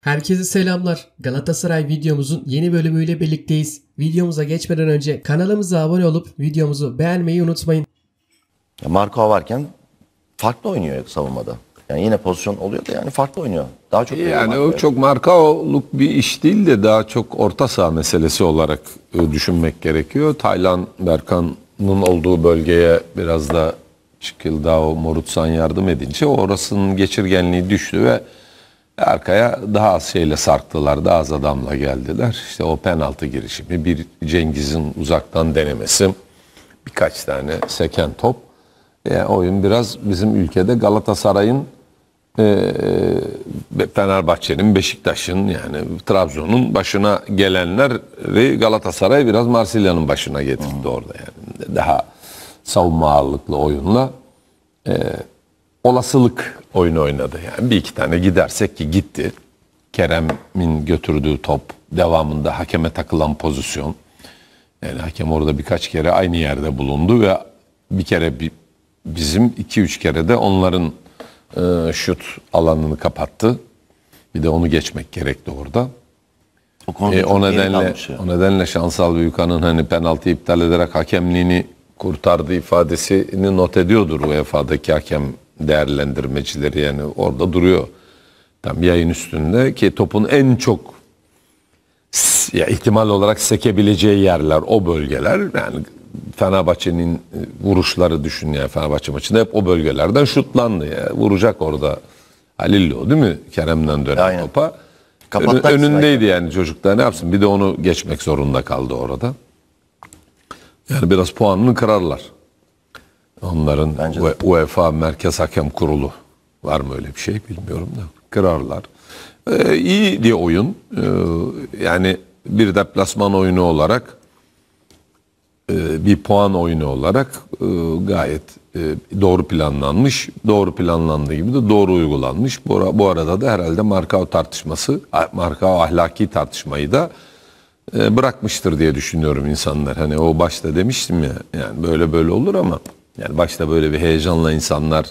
Herkese selamlar. Galatasaray videomuzun yeni bölümüyle birlikteyiz. Videomuza geçmeden önce kanalımıza abone olup videomuzu beğenmeyi unutmayın. Ya varken farklı oynuyor savunmada. Yani yine pozisyon oluyor da yani farklı oynuyor. Daha çok yani o çok markaoluk bir iş değil de daha çok orta saha meselesi olarak e, düşünmek gerekiyor. Taylan Berkan'ın olduğu bölgeye biraz da çıkıl Çıkıldao Morutsan yardım edince orasının geçirgenliği düştü ve Arkaya daha az şeyle sarktılar, daha az adamla geldiler. İşte o penaltı girişimi, bir Cengiz'in uzaktan denemesi, birkaç tane seken top. E, oyun biraz bizim ülkede Galatasaray'ın, e, e Fenerbahçe'nin, Beşiktaş'ın yani Trabzon'un başına gelenleri Galatasaray biraz Marsilya'nın başına getirdi hmm. orada yani. Daha savunma ağırlıklı oyunla e, olasılık oyunu oynadı. Yani bir iki tane gidersek ki gitti. Kerem'in götürdüğü top devamında hakeme takılan pozisyon. Yani hakem orada birkaç kere aynı yerde bulundu ve bir kere bir, bizim iki üç kere de onların e, şut alanını kapattı. Bir de onu geçmek gerekti orada. O, e, o nedenle o nedenle Şansal Büyükan'ın hani penaltı iptal ederek hakemliğini kurtardı ifadesini not ediyordur UEFA'daki hakem değerlendirmecileri yani orada duruyor. Tam yayın üstünde ki topun en çok ya ihtimal olarak sekebileceği yerler o bölgeler yani Fenerbahçe'nin e, vuruşları düşün ya Fenerbahçe maçında hep o bölgelerden şutlandı ya vuracak orada Halillo değil mi Kerem'den dönen Aynen. topa Kapattak Önü, önündeydi zaten. yani çocuklar ne yapsın bir de onu geçmek zorunda kaldı orada yani biraz puanını kırarlar Onların Bence e- UEFA Merkez Hakem Kurulu var mı öyle bir şey bilmiyorum da kırarlar. Ee, iyi diye oyun. Ee, yani bir deplasman oyunu olarak e, bir puan oyunu olarak e, gayet doğru planlanmış. Doğru planlandığı gibi de doğru uygulanmış. Bu, arada da herhalde Markov tartışması, Markov ahlaki tartışmayı da bırakmıştır diye düşünüyorum insanlar. Hani o başta demiştim ya yani böyle böyle olur ama yani başta böyle bir heyecanla insanlar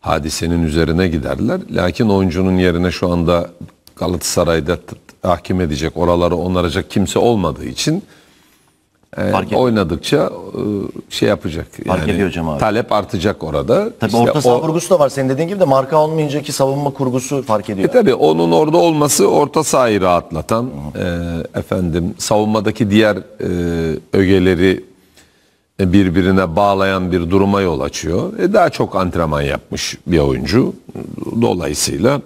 hadisenin üzerine giderler. Lakin oyuncunun yerine şu anda Galatasaray'da hakim edecek, oraları onaracak kimse olmadığı için e, Fark et- oynadıkça e, şey yapacak. Fark yani, ediyor hocam abi. Talep artacak orada. Tabii işte orta saha o, kurgusu da var senin dediğin gibi de marka olmayınca ki savunma kurgusu fark ediyor. E tabii onun orada olması orta sahayı rahatlatan e, efendim savunmadaki diğer e, ögeleri e, birbirine bağlayan bir duruma yol açıyor. E daha çok antrenman yapmış bir oyuncu. Dolayısıyla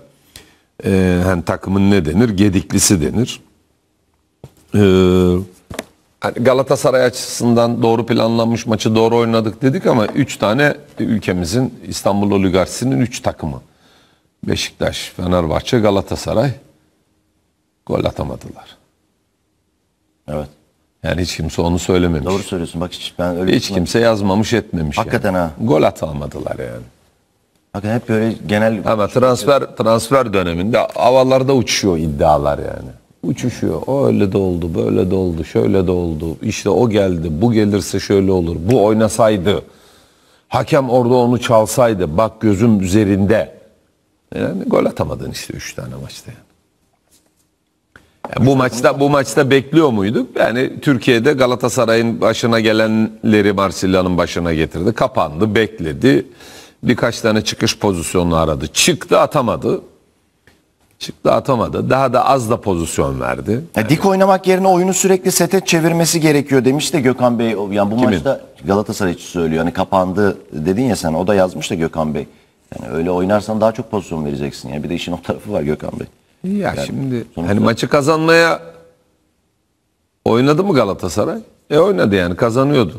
e, hani takımın ne denir? Gediklisi denir. E, hani Galatasaray açısından doğru planlanmış maçı doğru oynadık dedik ama 3 tane ülkemizin İstanbul Oligarşisi'nin 3 takımı. Beşiktaş, Fenerbahçe, Galatasaray gol atamadılar. Evet. Yani hiç kimse onu söylememiş. Doğru söylüyorsun. Bak hiç ben öyle hiç kimse yazmamış etmemiş. Hakikaten yani. ha. Gol atamadılar yani. Hakikaten hep böyle genel Ama transfer transfer döneminde havalarda uçuyor iddialar yani. Uçuşuyor. O öyle de oldu, böyle de oldu, şöyle de oldu. İşte o geldi, bu gelirse şöyle olur. Bu oynasaydı. Hakem orada onu çalsaydı. Bak gözüm üzerinde. Yani gol atamadın işte 3 tane maçta. Yani bu maçta bu maçta bekliyor muyduk? Yani Türkiye'de Galatasaray'ın başına gelenleri Marsilya'nın başına getirdi. Kapandı, bekledi. Birkaç tane çıkış pozisyonunu aradı. Çıktı, atamadı. Çıktı atamadı. Daha da az da pozisyon verdi. Yani. Dik oynamak yerine oyunu sürekli sete çevirmesi gerekiyor demiş de Gökhan Bey. Yani bu Kimin? maçta Galatasaray için söylüyor. Hani kapandı dedin ya sen o da yazmış da Gökhan Bey. Yani öyle oynarsan daha çok pozisyon vereceksin. Yani bir de işin o tarafı var Gökhan Bey. Ya yani şimdi sonuçta... hani maçı kazanmaya oynadı mı Galatasaray? E oynadı yani kazanıyordu.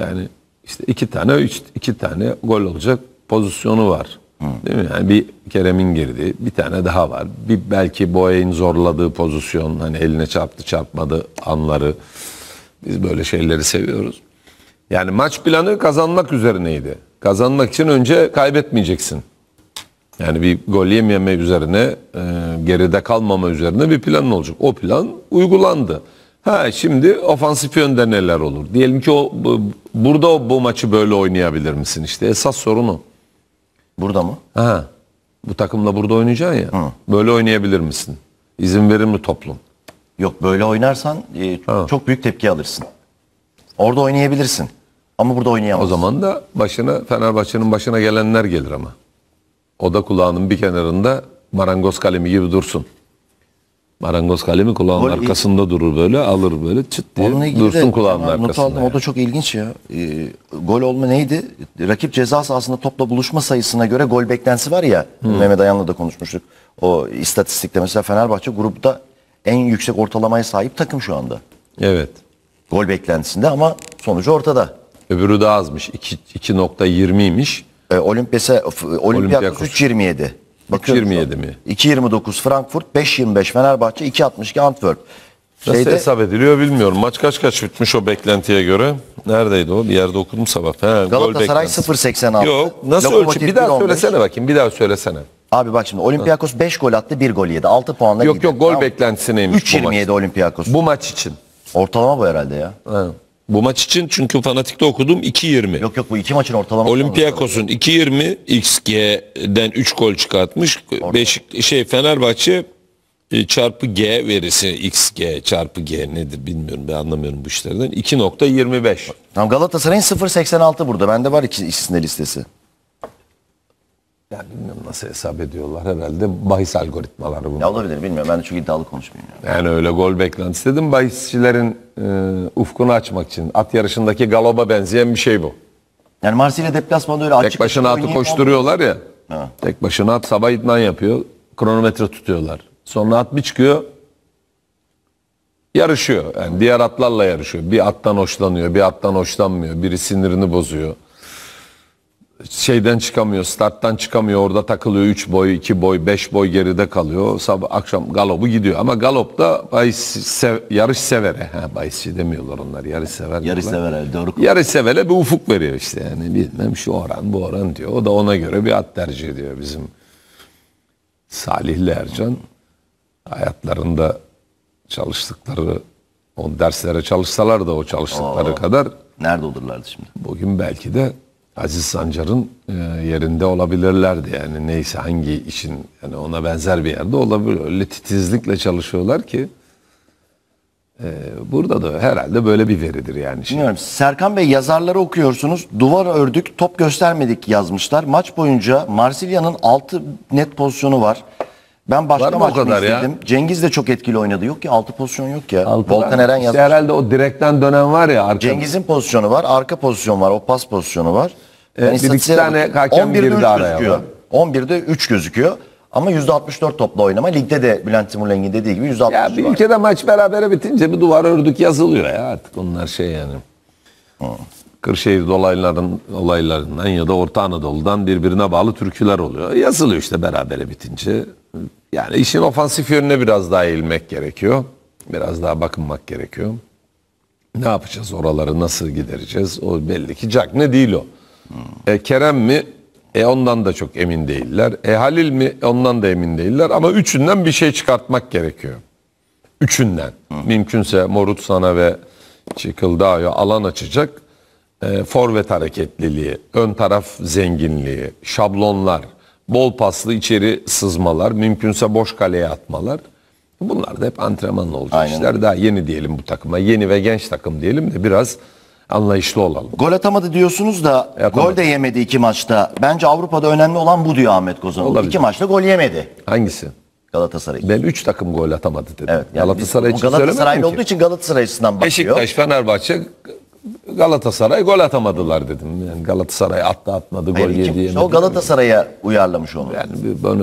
Yani işte iki tane üç iki tane gol olacak pozisyonu var. Hı. Değil mi? Yani bir Kerem'in girdi, bir tane daha var. Bir belki Boye'in zorladığı pozisyon hani eline çarptı çarpmadı anları. Biz böyle şeyleri seviyoruz. Yani maç planı kazanmak üzerineydi. Kazanmak için önce kaybetmeyeceksin. Yani bir gol yememe üzerine, e, geride kalmama üzerine bir plan olacak. O plan uygulandı. Ha şimdi ofansif yönde neler olur? Diyelim ki o bu, burada o, bu maçı böyle oynayabilir misin işte? Esas sorun o. Burada mı? Ha. Bu takımla burada oynayacaksın ya. Hı. Böyle oynayabilir misin? İzin verir mi toplum? Yok böyle oynarsan e, çok büyük tepki alırsın. Orada oynayabilirsin. Ama burada oynayamazsın. O zaman da başına Fenerbahçe'nin başına gelenler gelir ama oda kulağının bir kenarında marangoz kalemi gibi dursun. Marangoz kalemi kulağın Gol arkasında il... durur böyle alır böyle çıt diye dursun de, kulağın arkasında. Not aldım yani. o da çok ilginç ya. Ee, gol olma neydi? Rakip ceza sahasında topla buluşma sayısına göre gol beklentisi var ya. Hmm. Mehmet Ayan'la da konuşmuştuk. O istatistikte mesela Fenerbahçe grupta en yüksek ortalamaya sahip takım şu anda. Evet. Gol beklentisinde ama sonucu ortada. Öbürü de azmış. 2.20'ymiş. E, Olimpiyasa, Olympiakos 3.27. Bakıyorum mi? 2.29 Frankfurt, 5.25 Fenerbahçe, 2.62 Antwerp. Şeyde... Nasıl hesap ediliyor bilmiyorum. Maç kaç kaç bitmiş o beklentiye göre. Neredeydi o? Bir yerde okudum sabah. He, Galatasaray 0.86. Yok. Nasıl ölçü? Bir daha söylesene bakayım. Bir daha söylesene. Abi bak şimdi Olympiakos 5 gol attı 1 gol yedi. 6 puanla gitti. Yok gidiyor. yok gol tamam. beklentisindeymiş bu maç. 3.27 Olympiakos. Bu maç için. Ortalama bu herhalde ya. Evet. Bu maç için çünkü fanatikte okudum 2.20. Yok yok bu iki maçın ortalaması. Olympiakos'un 2.20 XG'den 3 gol çıkartmış. Orada. Beşik, şey Fenerbahçe e, çarpı G verisi XG çarpı G nedir bilmiyorum ben anlamıyorum bu işlerden. 2.25. Tamam Galatasaray'ın 0.86 burada. Bende var iki ikisinde listesi. Ya bilmiyorum nasıl hesap ediyorlar herhalde bahis algoritmaları bunlar. Ya olabilir bilmiyorum ben de çok iddialı konuşmuyorum. Yani, yani öyle gol beklentisi dedim bahisçilerin e, ufkunu açmak için. At yarışındaki galoba benzeyen bir şey bu. Yani Marsilya deplasmanı öyle açık. Tek başına atı koşturuyorlar ya. Ha. Tek başına at sabah idman yapıyor. Kronometre tutuyorlar. Sonra at bir çıkıyor. Yarışıyor. Yani diğer atlarla yarışıyor. Bir attan hoşlanıyor, bir attan hoşlanmıyor. Biri sinirini bozuyor şeyden çıkamıyor, starttan çıkamıyor. Orada takılıyor 3 boy, 2 boy, 5 boy geride kalıyor. Sabah akşam galobu gidiyor. Ama galop da bahis sev, yarış severe. Ha, bahisçi şey demiyorlar onlar. Yarış sever. Yarış severe doğru. Yarış severe bir ufuk veriyor işte. Yani bilmem şu oran bu oran diyor. O da ona göre bir at tercih ediyor bizim Salih'le Ercan. Hayatlarında çalıştıkları o derslere çalışsalar da o çalıştıkları Oo. kadar nerede olurlardı şimdi? Bugün belki de Aziz Sancar'ın e, yerinde olabilirlerdi yani neyse hangi işin yani ona benzer bir yerde olabilir. Öyle titizlikle çalışıyorlar ki e, burada da herhalde böyle bir veridir yani. Şey. Bilmiyorum. Serkan Bey yazarları okuyorsunuz. Duvar ördük, top göstermedik yazmışlar. Maç boyunca Marsilya'nın 6 net pozisyonu var. Ben başka maç mı izledim? Ya? Cengiz de çok etkili oynadı. Yok ki 6 pozisyon yok ya. Altı Volkan Eren yazmış. İşte herhalde o direkten dönen var ya. Arka... Cengiz'in pozisyonu var, arka pozisyon var, o pas pozisyonu var. E, ee, yani bir iki tane hakem girdi araya. 11'de 3 gözüküyor. Ama %64 topla oynama. Ligde de Bülent Timurlengi dediği gibi %63 Ya bir var. ülkede maç berabere bitince bir duvar ördük yazılıyor ya artık onlar şey yani. Kırşehir olayların, olaylarından ya da Orta Anadolu'dan birbirine bağlı türküler oluyor. Yazılıyor işte berabere bitince. Yani işin ofansif yönüne biraz daha eğilmek gerekiyor. Biraz daha bakınmak gerekiyor. Ne yapacağız oraları nasıl gidereceğiz? O belli ki Jack ne değil o. E, Kerem mi? E ondan da çok emin değiller. E Halil mi? E, ondan da emin değiller. Ama üçünden bir şey çıkartmak gerekiyor. Üçünden. Hı. Mümkünse Morut sana ve Çıkıldağ'a alan açacak. E, forvet hareketliliği, ön taraf zenginliği, şablonlar, bol paslı içeri sızmalar, mümkünse boş kaleye atmalar. Bunlar da hep antrenmanla olacak Aynen. işler. Daha yeni diyelim bu takıma. Yeni ve genç takım diyelim de biraz anlayışlı olalım. Gol atamadı diyorsunuz da Yapamadı. gol de yemedi iki maçta. Bence Avrupa'da önemli olan bu diyor Ahmet Kozan. İki maçta gol yemedi. Hangisi? Galatasaray. Ben 3 takım gol atamadı dedim. Evet, yani Galatasaray biz, için Galatasaraylı olduğu için Galatasaray açısından bakıyor. Beşiktaş, Fenerbahçe, Galatasaray gol atamadılar dedim. Yani Galatasaray attı atmadı Hayır, gol yedi yemedi. O Galatasaray'a uyarlamış onu. Yani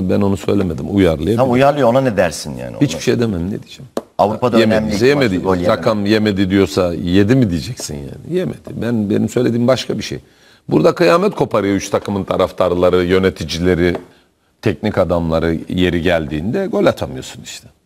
ben, onu söylemedim uyarlayabilir. Tam uyarlıyor ona ne dersin yani? Hiçbir ona... şey demem ne diyeceğim. Avrupa'da yemedi, önemli. Yemedi. Gol Rakam yemedi diyorsa yedi mi diyeceksin yani? Yemedi. Ben benim söylediğim başka bir şey. Burada kıyamet koparıyor üç takımın taraftarları, yöneticileri, teknik adamları yeri geldiğinde gol atamıyorsun işte.